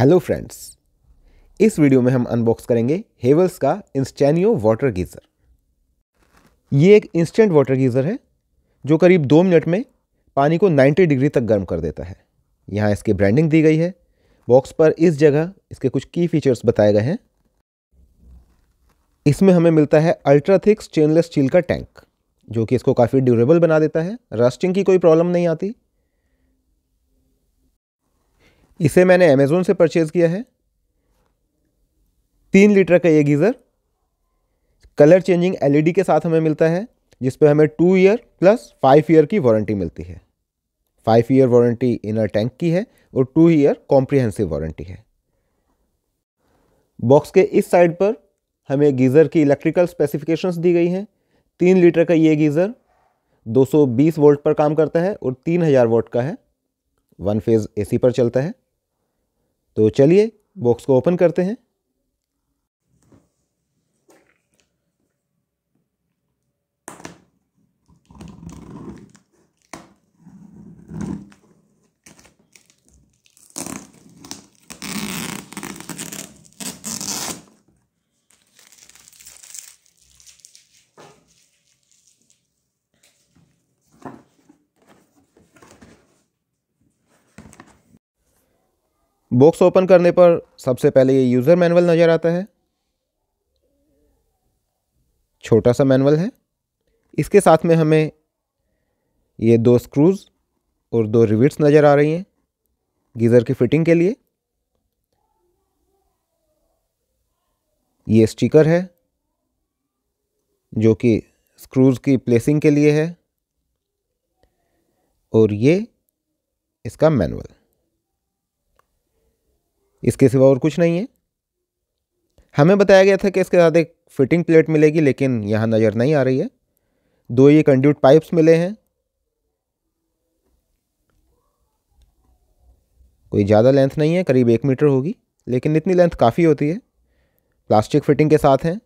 hello friends इस video में हम अनबॉक्स करेंगे हेवल्स का इंस्टैनियो वाटर गीज़र ये एक इंस्टेंट वाटर गीज़र है जो करीब दो मिनट में पानी को 90 डिग्री तक गर्म कर देता है यहाँ इसकी ब्रांडिंग दी गई है बॉक्स पर इस जगह इसके कुछ की फीचर्स बताए गए हैं इसमें हमें मिलता है अल्ट्रा थिक स्टेनलेस स्टील का टैंक जो कि इसको काफ़ी ड्यूरेबल बना देता है रस्टिंग की कोई प्रॉब्लम नहीं आती इसे मैंने अमेज़ोन से परचेज़ किया है तीन लीटर का ये गीज़र कलर चेंजिंग एलईडी के साथ हमें मिलता है जिस पर हमें two year plus five year की वारंटी मिलती है five year warranty inner tank की है और टू ईयर कॉम्प्रिहेंसिव वारंटी है बॉक्स के इस साइड पर हमें गीज़र की इलेक्ट्रिकल स्पेसिफिकेशंस दी गई हैं तीन लीटर का ये गीज़र 220 वोल्ट पर काम करता है और 3000 वोल्ट का है वन फेज़ एसी पर चलता है तो चलिए बॉक्स को ओपन करते हैं बॉक्स ओपन करने पर सबसे पहले ये यूज़र मैनुअल नज़र आता है छोटा सा मैनुअल है इसके साथ में हमें ये दो स्क्रूज़ और दो रिविट्स नज़र आ रही हैं गीज़र की फ़िटिंग के लिए ये स्टिकर है जो कि स्क्रूज़ की प्लेसिंग के लिए है और ये इसका मैनुअल इसके सिवा और कुछ नहीं है हमें बताया गया था कि इसके साथ एक फिटिंग प्लेट मिलेगी लेकिन यहाँ नज़र नहीं आ रही है दो ये कंड्यूट पाइप्स मिले हैं कोई ज़्यादा लेंथ नहीं है करीब एक मीटर होगी लेकिन इतनी लेंथ काफ़ी होती है प्लास्टिक फिटिंग के साथ हैं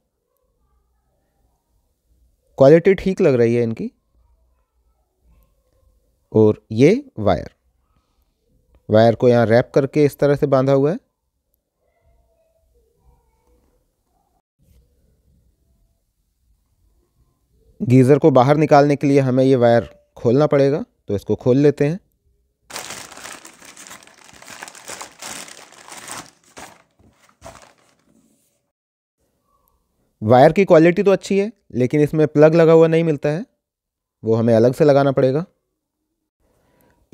क्वालिटी ठीक लग रही है इनकी और ये वायर वायर को यहाँ रैप करके इस तरह से बांधा हुआ है गीज़र को बाहर निकालने के लिए हमें ये वायर खोलना पड़ेगा तो इसको खोल लेते हैं वायर की क्वालिटी तो अच्छी है लेकिन इसमें प्लग लगा हुआ नहीं मिलता है वो हमें अलग से लगाना पड़ेगा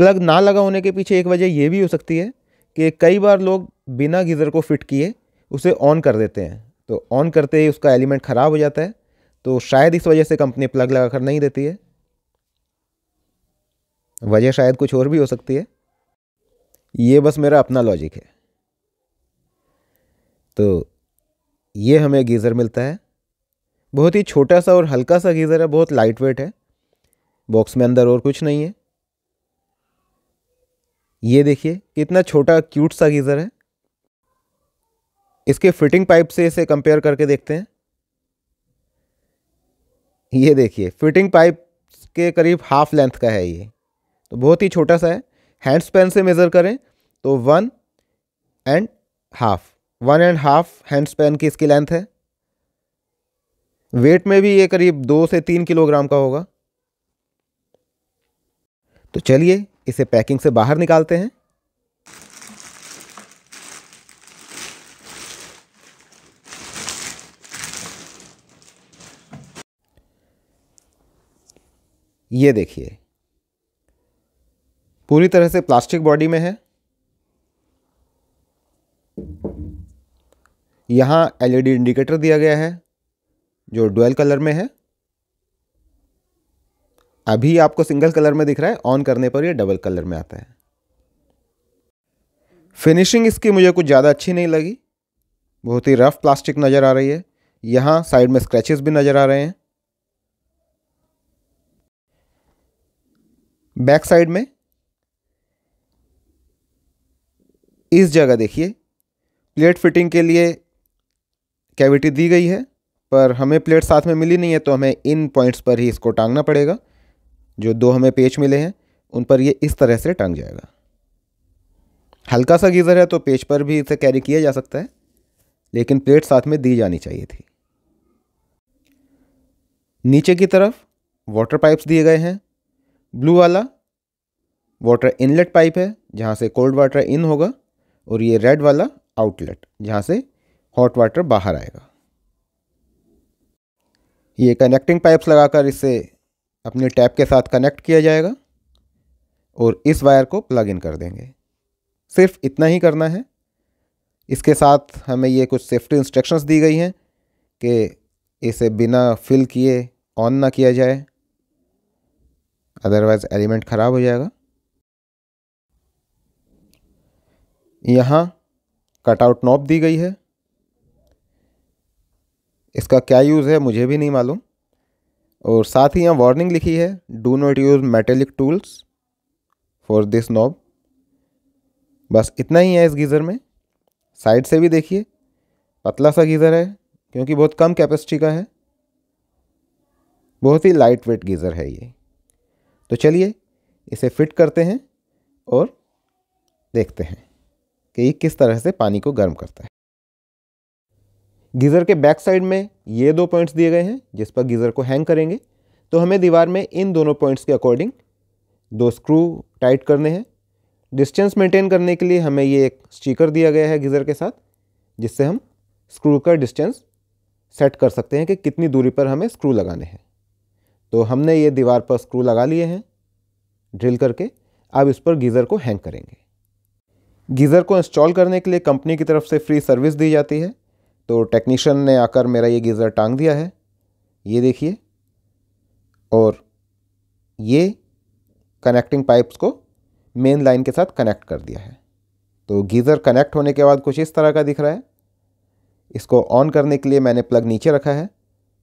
प्लग ना लगा होने के पीछे एक वजह ये भी हो सकती है कि कई बार लोग बिना गीज़र को फिट किए उसे ऑन कर देते हैं तो ऑन करते ही उसका एलिमेंट ख़राब हो जाता है तो शायद इस वजह से कंपनी प्लग लगा कर नहीं देती है वजह शायद कुछ और भी हो सकती है ये बस मेरा अपना लॉजिक है तो ये हमें गीज़र मिलता है बहुत ही छोटा सा और हल्का सा गीज़र है बहुत लाइट वेट है बॉक्स में अंदर और कुछ नहीं है ये देखिए कितना छोटा क्यूट सा गीज़र है इसके फिटिंग पाइप से इसे कंपेयर करके देखते हैं ये देखिए फिटिंग पाइप के करीब हाफ लेंथ का है ये तो बहुत ही छोटा सा है हैंड स्पैन से मेज़र करें तो one and half one and half hand span की इसकी लेंथ है वेट में भी ये करीब दो से तीन किलोग्राम का होगा तो चलिए इसे पैकिंग से बाहर निकालते हैं ये देखिए पूरी तरह से प्लास्टिक बॉडी में है यहाँ एलईडी इंडिकेटर दिया गया है जो डुअल कलर में है अभी आपको सिंगल कलर में दिख रहा है ऑन करने पर ये डबल कलर में आता है फिनिशिंग इसकी मुझे कुछ ज़्यादा अच्छी नहीं लगी बहुत ही रफ़ प्लास्टिक नज़र आ रही है यहाँ साइड में स्क्रैचेस भी नज़र आ रहे हैं बैक साइड में इस जगह देखिए प्लेट फिटिंग के लिए कैविटी दी गई है पर हमें प्लेट साथ में मिली नहीं है तो हमें इन पॉइंट्स पर ही इसको टांगना पड़ेगा जो दो हमें पेच मिले हैं उन पर ये इस तरह से टंग जाएगा हल्का सा गीज़र है तो पेच पर भी इसे कैरी किया जा सकता है लेकिन प्लेट साथ में दी जानी चाहिए थी नीचे की तरफ वाटर पाइप्स दिए गए हैं ब्लू वाला वाटर इनलेट पाइप है जहाँ से कोल्ड वाटर इन होगा और ये रेड वाला आउटलेट जहाँ से हॉट वाटर बाहर आएगा ये कनेक्टिंग पाइप्स लगाकर इसे अपने टैप के साथ कनेक्ट किया जाएगा और इस वायर को प्लग इन कर देंगे सिर्फ इतना ही करना है इसके साथ हमें ये कुछ सेफ्टी इंस्ट्रक्शंस दी गई हैं कि इसे बिना फिल किए ऑन ना किया जाए अदरवाइज़ एलिमेंट ख़राब हो जाएगा यहाँ कटआउट नॉब दी गई है इसका क्या यूज़ है मुझे भी नहीं मालूम और साथ ही यहाँ वार्निंग लिखी है do not use metallic tools for this knob बस इतना ही है इस गीज़र में साइड से भी देखिए पतला सा गीज़र है क्योंकि बहुत कम कैपेसिटी का है बहुत ही लाइट वेट गीज़र है ये तो चलिए इसे फिट करते हैं और देखते हैं कि ये किस तरह से पानी को गर्म करता है गीज़र के बैक साइड में ये दो पॉइंट्स दिए गए हैं जिस पर गीज़र को हैंग करेंगे तो हमें दीवार में इन दोनों पॉइंट्स के अकॉर्डिंग दो स्क्रू टाइट करने हैं डिस्टेंस मेंटेन करने के लिए हमें ये एक स्टीकर दिया गया है गीज़र के साथ जिससे हम स्क्रू का डिस्टेंस सेट कर सकते हैं कि कितनी दूरी पर हमें स्क्रू लगाने हैं तो हमने ये दीवार पर स्क्रू लगा लिए हैं ड्रिल करके अब इस पर गीज़र को हैंग करेंगे गीज़र को इंस्टॉल करने के लिए कंपनी की तरफ से फ्री सर्विस दी जाती है तो टेक्नीशियन ने आकर मेरा ये गीज़र टांग दिया है ये देखिए और ये कनेक्टिंग पाइप्स को मेन लाइन के साथ कनेक्ट कर दिया है तो गीज़र कनेक्ट होने के बाद कुछ इस तरह का दिख रहा है इसको ऑन करने के लिए मैंने प्लग नीचे रखा है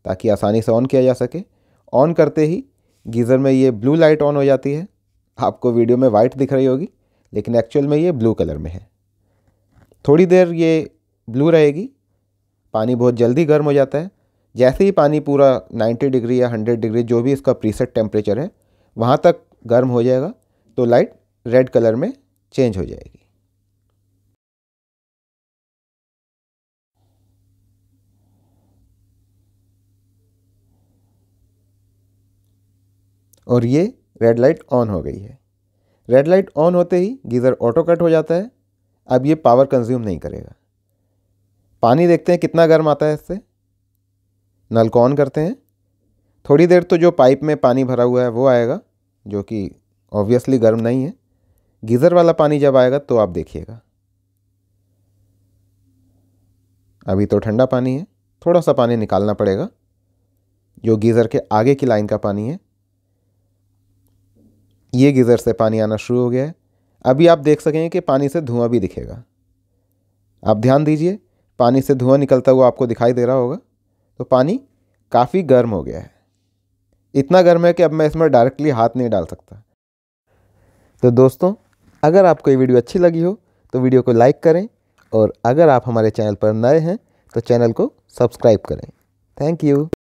ताकि आसानी से ऑन किया जा सके ऑन करते ही गीज़र में ये ब्लू लाइट ऑन हो जाती है आपको वीडियो में वाइट दिख रही होगी लेकिन एक्चुअल में ये ब्लू कलर में है थोड़ी देर ये ब्लू रहेगी पानी बहुत जल्दी गर्म हो जाता है जैसे ही पानी पूरा 90 डिग्री या 100 डिग्री जो भी इसका प्रीसेट टेम्परेचर है वहाँ तक गर्म हो जाएगा तो लाइट रेड कलर में चेंज हो जाएगी और ये रेड लाइट ऑन हो गई है रेड लाइट ऑन होते ही गीज़र ऑटो कट हो जाता है अब ये पावर कंज्यूम नहीं करेगा पानी देखते हैं कितना गर्म आता है इससे नल को ऑन करते हैं थोड़ी देर तो जो पाइप में पानी भरा हुआ है वो आएगा जो कि ऑब्वियसली गर्म नहीं है गीज़र वाला पानी जब आएगा तो आप देखिएगा अभी तो ठंडा पानी है थोड़ा सा पानी निकालना पड़ेगा जो गीज़र के आगे की लाइन का पानी है ये गीज़र से पानी आना शुरू हो गया है अभी आप देख सकेंगे कि पानी से धुआं भी दिखेगा आप ध्यान दीजिए पानी से धुआं निकलता हुआ आपको दिखाई दे रहा होगा तो पानी काफ़ी गर्म हो गया है इतना गर्म है कि अब मैं इसमें डायरेक्टली हाथ नहीं डाल सकता तो दोस्तों अगर आपको ये वीडियो अच्छी लगी हो तो वीडियो को लाइक करें और अगर आप हमारे चैनल पर नए हैं तो चैनल को सब्सक्राइब करें थैंक यू